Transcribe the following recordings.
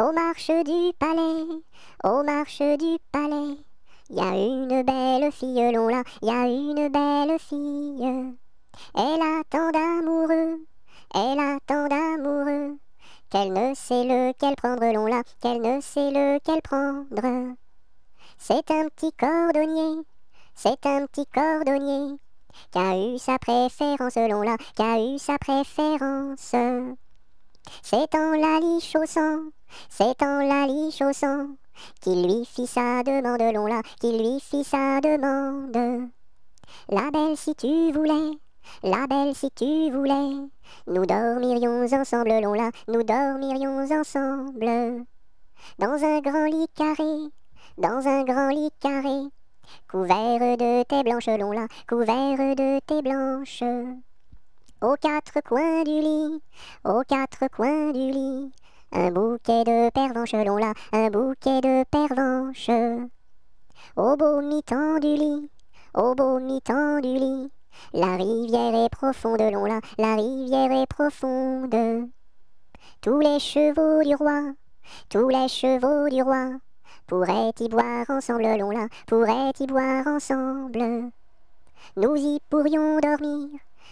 Au marche du palais, aux marches du palais, y a une belle fille, l'on là, y a une belle fille. Elle a tant d'amoureux, elle a tant d'amoureux, qu'elle ne sait lequel prendre, l'on là, qu'elle ne sait lequel prendre. C'est un petit cordonnier, c'est un petit cordonnier, qui a eu sa préférence, l'on là, qui a eu sa préférence. C'est en la liche au c'est en la liche au qu'il lui fit sa demande, l'on l'a, qu'il lui fit sa demande. La belle si tu voulais, la belle si tu voulais, nous dormirions ensemble, l'on l'a, nous dormirions ensemble. Dans un grand lit carré, dans un grand lit carré, couvert de tes blanches, l'on l'a, couvert de tes blanches aux quatre coins du lit, aux quatre coins du lit. Un bouquet de pervenches, l'on là, un bouquet de pervenches. Au beau mi du lit, au beau mi du lit. La rivière est profonde l'on là, la rivière est profonde. Tous les chevaux du roi, tous les chevaux du roi. Pourraient y boire ensemble l'on là, pourraient y boire ensemble. Nous y pourrions dormir,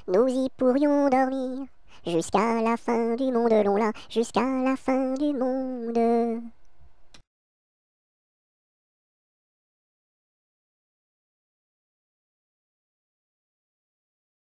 nous y pourrions dormir. Jusqu'à la fin du monde, long là, jusqu'à la fin du monde.